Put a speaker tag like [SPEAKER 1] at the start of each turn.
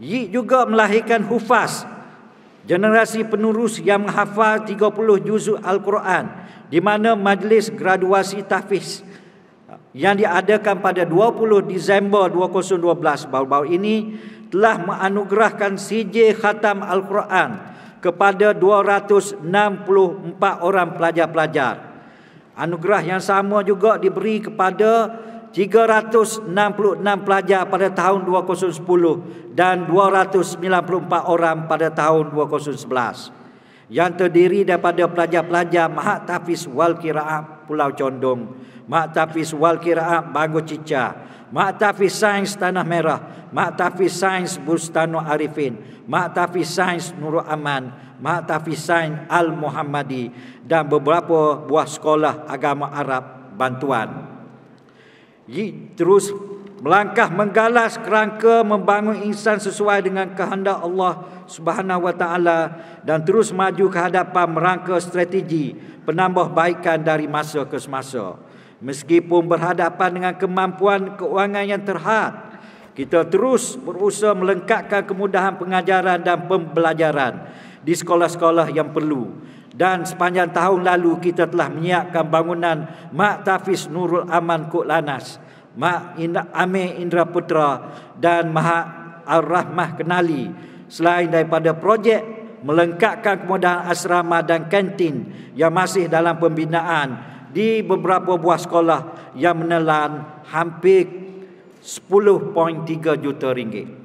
[SPEAKER 1] Yi juga melahirkan Hufaz Generasi penurus yang menghafal 30 juzuk Al-Quran Di mana majlis graduasi tahfiz Yang diadakan pada 20 Disember 2012 Baru-baru ini telah menganugerahkan CJ Khatam Al-Quran Kepada 264 orang pelajar-pelajar Anugerah yang sama juga diberi kepada 366 pelajar pada tahun 2010 dan 294 orang pada tahun 2011 yang terdiri daripada pelajar-pelajar Mahat Tafiz Wal Qiraah Pulau Condong, Mahat Tafiz Wal Qiraah Bangu Cica, Mahat Tafiz Sains Tanah Merah, Mahat Tafiz Sains Bustano Arifin, Mahat Tafiz Sains Nurul Aman, Mahat Tafiz Sains Al Muhammadi dan beberapa buah sekolah agama Arab bantuan terus melangkah menggalas kerangka membangun insan sesuai dengan kehendak Allah Subhanahu wa taala dan terus maju ke hadapan merangka strategi penambahbaikan dari masa ke semasa meskipun berhadapan dengan kemampuan keuangan yang terhad kita terus berusaha melengkapkan kemudahan pengajaran dan pembelajaran di sekolah-sekolah yang perlu. Dan sepanjang tahun lalu kita telah menyiapkan bangunan Mak Tafiz Nurul Aman Kuk Lanas, Mak Indra, Amir Indra Putra dan Mahat Ar-Rahmah Kenali. Selain daripada projek melengkapkan kemudahan asrama dan kantin yang masih dalam pembinaan di beberapa buah sekolah yang menelan hampir 10.3 juta ringgit.